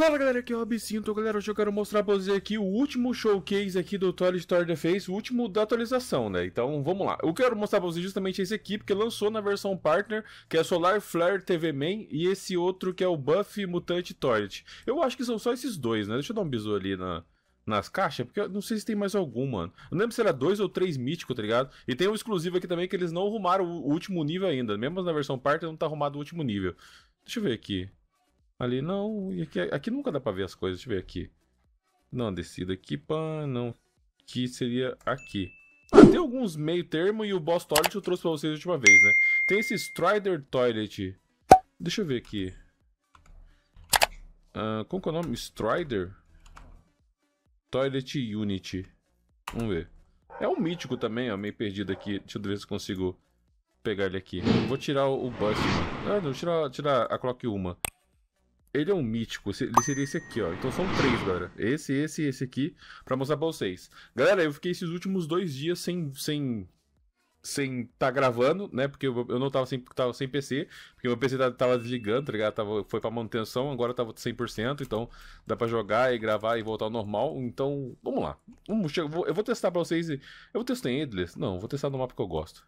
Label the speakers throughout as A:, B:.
A: Fala galera, aqui é o Absinto, então, galera, hoje eu quero mostrar pra vocês aqui o último showcase aqui do Toy Story The Face, o último da atualização, né, então vamos lá. Eu quero mostrar pra vocês justamente esse aqui, porque lançou na versão partner, que é Solar Flare TV Man, e esse outro que é o Buff Mutante Toilet. Eu acho que são só esses dois, né, deixa eu dar um bisu ali na nas caixas, porque eu não sei se tem mais algum, mano. Eu não lembro se era dois ou três mítico, tá ligado? E tem um exclusivo aqui também que eles não arrumaram o último nível ainda. Mesmo na versão Partner não tá arrumado o último nível. Deixa eu ver aqui. Ali não, e aqui, aqui nunca dá para ver as coisas, deixa eu ver aqui. Não, descida aqui, pá, não. Que seria aqui. Ah, tem alguns meio termo e o Boss Toilet eu trouxe pra vocês a última vez, né? Tem esse Strider Toilet. Deixa eu ver aqui. Uh, como que é o nome? Strider? Toilet Unit. Vamos ver. É um mítico também, ó, meio perdido aqui. Deixa eu ver se consigo pegar ele aqui. Vou tirar o Bust, mano. Ah, vou tirar, tirar a Clock Uma. Ele é um mítico, ele seria esse aqui, ó. Então são três, galera. Esse, esse e esse aqui, pra mostrar pra vocês. Galera, eu fiquei esses últimos dois dias sem... sem sem tá gravando, né? Porque eu, eu não tava sem, tava sem PC, porque meu PC tava, tá, tava desligando, tá ligado? Tava, foi pra manutenção, agora tava 100%, então dá pra jogar e gravar e voltar ao normal. Então, vamos lá. Vamos, eu, vou, eu vou testar pra vocês. Eu vou testar em Endless? Não, vou testar no mapa que eu gosto.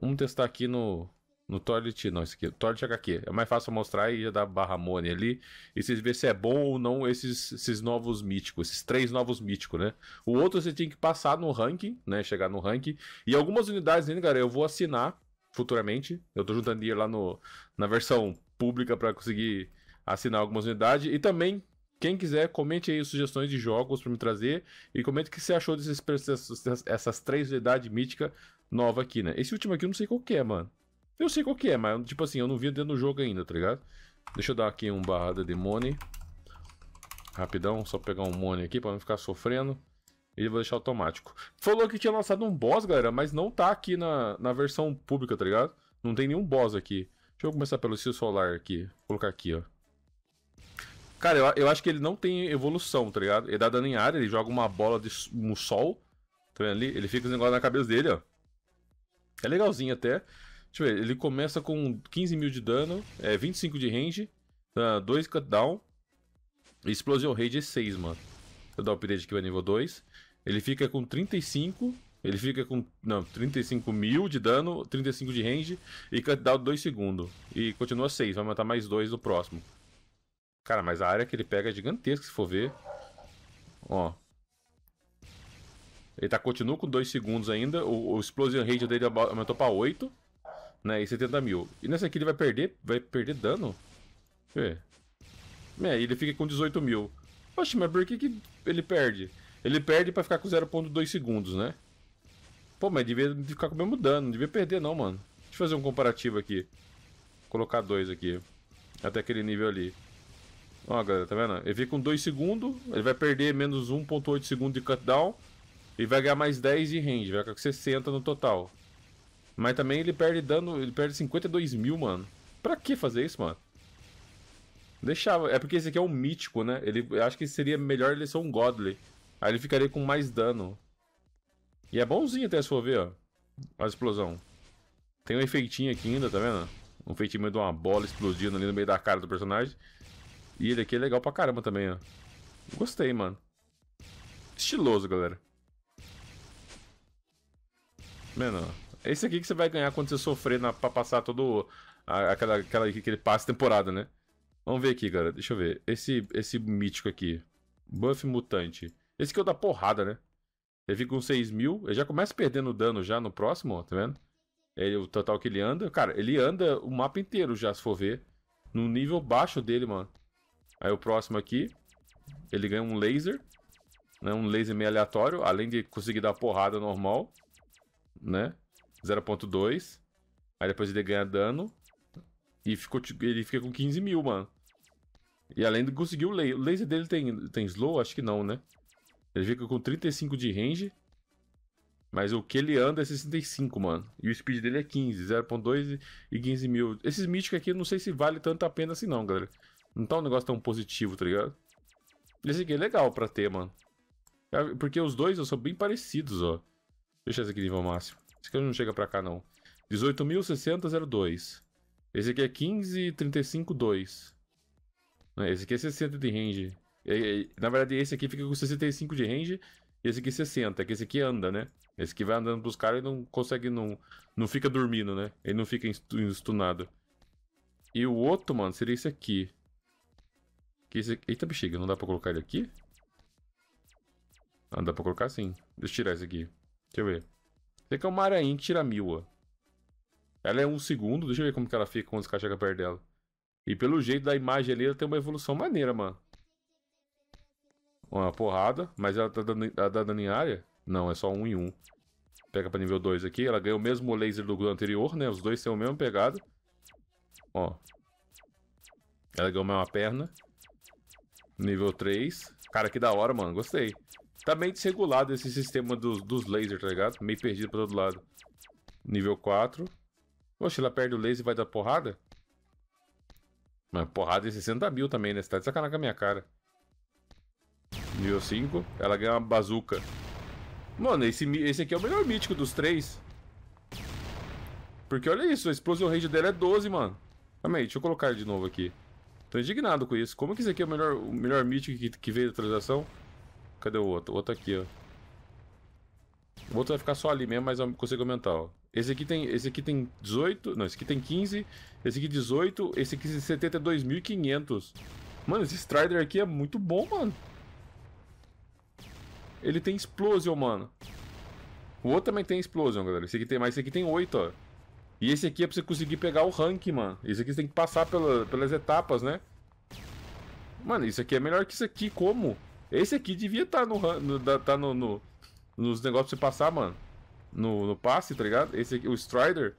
A: Vamos testar aqui no, no Toilet, não, esse aqui, Toilet HQ. É mais fácil mostrar e já dá barra money ali. E vocês vê se é bom ou não esses, esses novos míticos, esses três novos míticos, né? O outro você tinha que passar no ranking, né? Chegar no ranking. E algumas unidades ainda, galera, eu vou assinar futuramente. Eu tô juntando dinheiro lá no, na versão pública para conseguir assinar algumas unidades. E também quem quiser, comente aí sugestões de jogos para me trazer e comente o que você achou dessas essas três unidades míticas nova aqui, né? Esse último aqui eu não sei qual que é, mano. Eu sei qual que é, mas tipo assim, eu não vi dentro do jogo ainda, tá ligado? Deixa eu dar aqui um barra de demone. Rapidão, só pegar um money aqui pra não ficar sofrendo. E vou deixar automático. Falou que tinha lançado um boss, galera, mas não tá aqui na, na versão pública, tá ligado? Não tem nenhum boss aqui. Deixa eu começar pelo Cio Solar aqui. Vou colocar aqui, ó. Cara, eu, eu acho que ele não tem evolução, tá ligado? Ele dá dano em área, ele joga uma bola de um sol. Tá vendo ali? Ele fica os negócios na cabeça dele, ó. É legalzinho até. Deixa eu ver, ele começa com 15 mil de dano, é, 25 de range, uh, tá, 2 cutdown. Explosion Rage é 6, mano. Deixa eu dar upgrade aqui para nível 2. Ele fica com 35. Ele fica com. Não, 35 mil de dano, 35 de range e cutdown 2 segundos. E continua 6, vai matar mais 2 no próximo. Cara, mas a área que ele pega é gigantesca se for ver. Ó. Ele tá, continua com 2 segundos ainda. O, o Explosion Rage dele aumentou pra 8. Né, e 70 mil. E nessa aqui ele vai perder, vai perder dano? Deixa eu É, ele fica com 18 mil. Oxe, mas por que, que ele perde? Ele perde pra ficar com 0.2 segundos, né? Pô, mas devia ficar com o mesmo dano, não devia perder não, mano. Deixa eu fazer um comparativo aqui. Colocar dois aqui. Até aquele nível ali. Ó, galera, tá vendo? Ele fica com 2 segundos, ele vai perder menos 1.8 segundos de cutdown. E vai ganhar mais 10 de range, vai ficar com 60 no total. Mas também ele perde dano, ele perde 52 mil, mano. Pra que fazer isso, mano? Deixava, é porque esse aqui é um mítico, né? Ele, eu acho que seria melhor ele ser um godly. Aí ele ficaria com mais dano. E é bonzinho até se for ver, ó. Olha a explosão. Tem um efeitinho aqui ainda, tá vendo? Um feitinho de uma bola explodindo ali no meio da cara do personagem. E ele aqui é legal pra caramba também, ó. Gostei, mano. Estiloso, galera. Mano, é isso aqui que você vai ganhar quando você sofrer na, pra passar todo. A, aquela, aquela, aquele passe temporada, né? Vamos ver aqui, cara. Deixa eu ver. Esse, esse mítico aqui. Buff mutante. Esse aqui é o da porrada, né? Ele fica com 6 mil. Ele já começa perdendo dano já no próximo, ó, tá vendo? Ele, o total que ele anda. Cara, ele anda o mapa inteiro já, se for ver. No nível baixo dele, mano. Aí o próximo aqui. Ele ganha um laser. Né? Um laser meio aleatório. Além de conseguir dar porrada normal. Né? 0.2. Aí depois ele ganha dano. E ficou, ele fica com 15 mil, mano. E além de conseguir o laser. O laser dele tem, tem slow? Acho que não, né? Ele fica com 35 de range. Mas o que ele anda é 65, mano. E o speed dele é 15, 0.2 e 15 mil. Esses míticos aqui, eu não sei se vale tanto a pena assim não, galera. Não tá um negócio tão positivo, tá ligado? Esse aqui é legal pra ter, mano. Ah, porque os dois são bem parecidos, ó. Deixa esse aqui nível máximo. Esse aqui não chega pra cá, não. 18.602. Esse aqui é 15.35,2. Né, esse aqui é 60 de range. Na verdade, esse aqui fica com 65 de range. E esse aqui 60, é que esse aqui anda, né? Esse aqui vai andando pros caras e não consegue, não, não fica dormindo, né? Ele não fica estunado. E o outro, mano, seria esse aqui. Que esse... Eita, bexiga, não dá pra colocar ele aqui? Ah, dá pra colocar sim. Deixa eu tirar esse aqui. Deixa eu ver. Sei que é o Maranhim Tiramiwa. Ela é um segundo, deixa eu ver como que ela fica quando os caras chegam perto dela. E pelo jeito da imagem ali, ela tem uma evolução maneira, mano. Uma porrada, mas ela tá dando, ela tá dando em área? Não, é só um em um. Pega pra nível 2 aqui, ela ganhou o mesmo laser do anterior, né? Os dois têm o mesmo pegado. Ó. Ela ganhou mais uma perna. Nível 3. Cara, que da hora, mano. Gostei. Tá meio desregulado esse sistema dos, dos lasers, tá ligado? Meio perdido pra todo lado. Nível 4. Oxe, ela perde o laser e vai dar porrada? Mas porrada em 60 mil também, né? Você tá de sacanagem com a minha cara. Nível 5. Ela ganha uma bazuca. Mano, esse, esse aqui é o melhor mítico dos três. Porque olha isso, a explosion range dela é 12, mano. Calma aí, deixa eu colocar de novo aqui. Tô indignado com isso. Como que esse aqui é o melhor, o melhor mítico que, que veio da atualização? Cadê o outro? O outro aqui, ó. O outro vai ficar só ali mesmo, mas eu consigo aumentar, ó. Esse aqui tem, esse aqui tem 18, não, esse aqui tem 15, esse aqui 18, esse aqui 72.500. Mano, esse Strider aqui é muito bom, mano. Ele tem Explosion, mano. O outro também tem Explosion, galera. Esse aqui tem, mas esse aqui tem 8, ó. E esse aqui é pra você conseguir pegar o rank, mano. Esse aqui você tem que passar pela, pelas etapas, né? Mano, isso aqui é melhor que isso aqui, como? Como? Esse aqui devia estar tá no, no, tá no, no, nos negócios pra você passar, mano. No, no passe, tá ligado? Esse aqui, o Strider.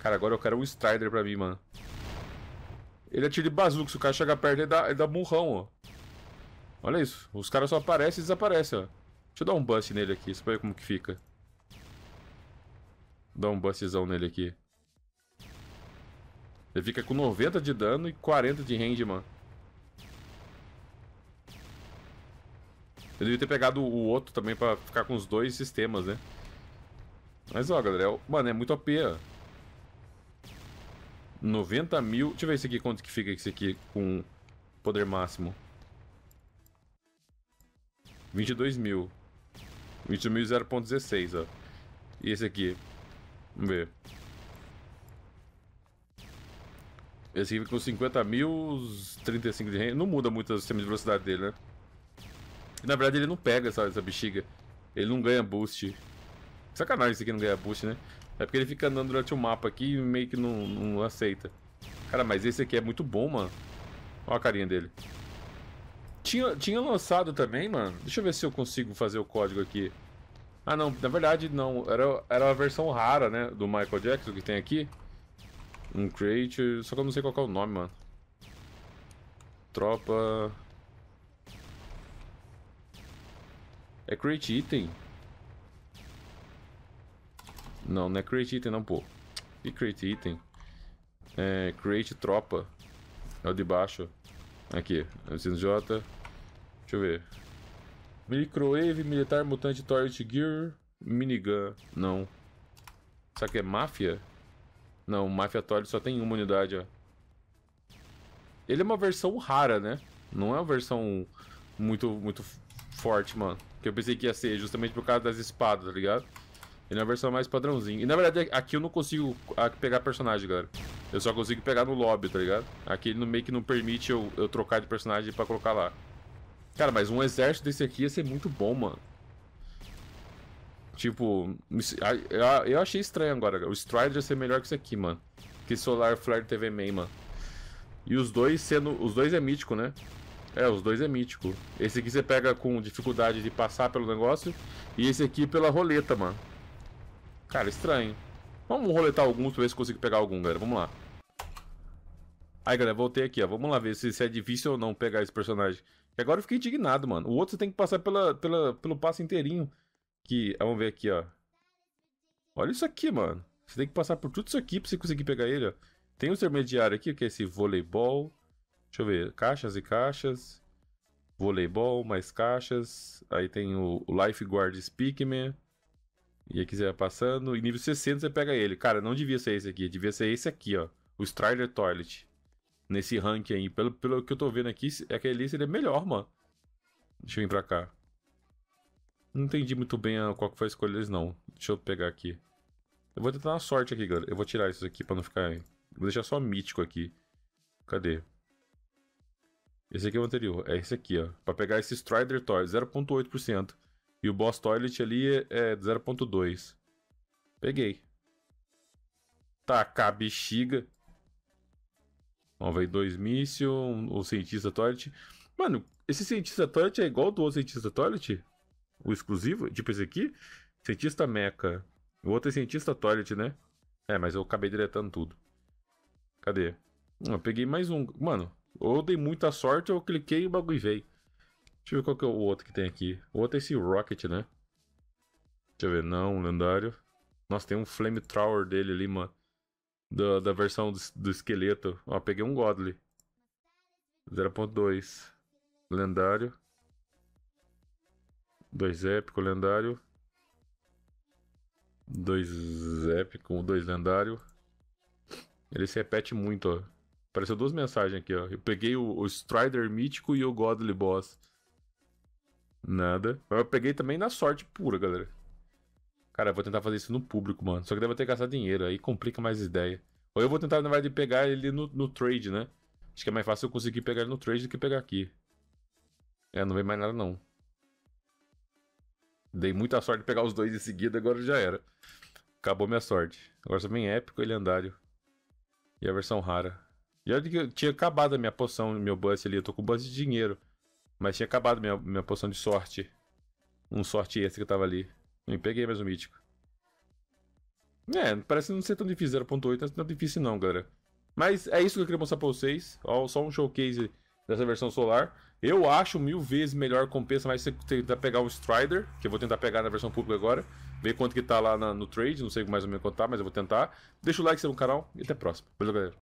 A: Cara, agora eu quero um Strider pra mim, mano. Ele atira é de bazuca. Se o cara chegar perto, ele dá, ele dá burrão, ó. Olha isso. Os caras só aparecem e desaparecem, ó. Deixa eu dar um bust nele aqui, só pra ver como que fica. Dá um bustzão nele aqui. Ele fica com 90 de dano e 40 de range, mano. Eu devia ter pegado o outro também pra ficar com os dois sistemas, né? Mas ó, galera, eu... mano, é muito OP, ó. 90 mil. Deixa eu ver esse aqui, quanto que fica esse aqui com poder máximo. 22 mil. 22 mil 0.16, ó. E esse aqui? Vamos ver. Esse aqui fica com 50 mil, 35 de renda. Não muda muito o sistema de velocidade dele, né? na verdade ele não pega essa, essa bexiga. Ele não ganha boost. Sacanagem esse aqui não ganha boost, né? É porque ele fica andando durante o mapa aqui e meio que não, não aceita. Cara, mas esse aqui é muito bom, mano. Olha a carinha dele. Tinha, tinha lançado também, mano. Deixa eu ver se eu consigo fazer o código aqui. Ah, não. Na verdade, não. Era, era a versão rara, né? Do Michael Jackson que tem aqui. Um creature. Só que eu não sei qual é o nome, mano. Tropa... É create item? Não, não é create item não, pô. E create item? É create tropa. É o de baixo. Aqui, MCNJ. É J. Deixa eu ver. Microwave, militar, mutante, torch, gear, minigun. Não. Será que é máfia? Não, máfia torch só tem uma unidade, ó. Ele é uma versão rara, né? Não é uma versão muito, muito forte, mano. Que eu pensei que ia ser, justamente por causa das espadas, tá ligado? Ele é uma versão mais padrãozinho. E na verdade, aqui eu não consigo pegar personagem, galera. Eu só consigo pegar no lobby, tá ligado? Aqui ele meio que não permite eu, eu trocar de personagem pra colocar lá. Cara, mas um exército desse aqui ia ser muito bom, mano. Tipo, eu achei estranho agora. O Strider ia ser melhor que isso aqui, mano. Que Solar Flare TV Man, mano. E os dois sendo. Os dois é mítico, né? É, os dois é mítico. Esse aqui você pega com dificuldade de passar pelo negócio. E esse aqui pela roleta, mano. Cara, estranho. Vamos roletar alguns pra ver se consigo pegar algum, galera. Vamos lá. Aí, galera, voltei aqui, ó. Vamos lá ver se, se é difícil ou não pegar esse personagem. E agora eu fiquei indignado, mano. O outro você tem que passar pela, pela, pelo passo inteirinho. Que, ah, vamos ver aqui, ó. Olha isso aqui, mano. Você tem que passar por tudo isso aqui pra você conseguir pegar ele, ó. Tem um intermediário aqui, que é esse voleibol. Deixa eu ver, caixas e caixas. Voleibol, mais caixas. Aí tem o, Lifeguard Speakman. E aqui você vai passando. E nível 60 você pega ele. Cara, não devia ser esse aqui. Devia ser esse aqui, ó. O Strider Toilet. Nesse rank aí. Pelo, pelo que eu tô vendo aqui, é aquele ele é melhor, mano. Deixa eu vir pra cá. Não entendi muito bem a, qual que foi a escolha deles, não. Deixa eu pegar aqui. Eu vou tentar uma sorte aqui, galera. Eu vou tirar isso aqui pra não ficar... Vou deixar só mítico aqui. Cadê? Esse aqui é o anterior, é esse aqui, ó. Pra pegar esse Strider Toy, 0.8%. E o Boss Toilet ali é 0.2. É peguei. Tacar tá, bexiga. Ó, veio dois mísseis um, o cientista toilet. Mano, esse cientista toilet é igual do outro cientista toilet? O exclusivo? Tipo esse aqui? Cientista meca. O outro é cientista toilet, né? É, mas eu acabei diretando tudo. Cadê? Eu peguei mais um. Mano, ou dei muita sorte, ou cliquei e o bagulho veio. Deixa eu ver qual que é o outro que tem aqui. O outro é esse Rocket, né? Deixa eu ver. Não, lendário. Nossa, tem um Flamethrower dele ali, mano. Da, da versão do, do esqueleto. Ó, peguei um Godly. 0.2. Lendário. 2 épico, lendário. 2 épico, 2 lendário. Ele se repete muito, ó. Apareceu duas mensagens aqui, ó. Eu peguei o, o Strider mítico e o Godly Boss. Nada. Mas eu peguei também na sorte pura, galera. Cara, eu vou tentar fazer isso no público, mano. Só que deve ter que gastar dinheiro, aí complica mais ideia. Ou eu vou tentar, na verdade, pegar ele no, no trade, né? Acho que é mais fácil eu conseguir pegar ele no trade do que pegar aqui. É, não vem mais nada, não. Dei muita sorte de pegar os dois em seguida, agora já era. Acabou minha sorte. Agora só vem épico e lendário. E a versão rara eu tinha acabado a minha poção, meu bust ali. Eu tô com bust de dinheiro. Mas tinha acabado minha, minha poção de sorte. Um sorte extra que tava ali. E peguei mais um mítico. É, parece não ser tão difícil. 0.8 não é tão difícil não, galera. Mas é isso que eu queria mostrar pra vocês. Ó, só um showcase dessa versão solar. Eu acho mil vezes melhor compensa mais você tentar pegar o Strider, que eu vou tentar pegar na versão pública agora. Ver quanto que tá lá na, no trade, não sei mais ou menos quanto tá, mas eu vou tentar. Deixa o like, se no canal e até a próxima. Valeu, galera.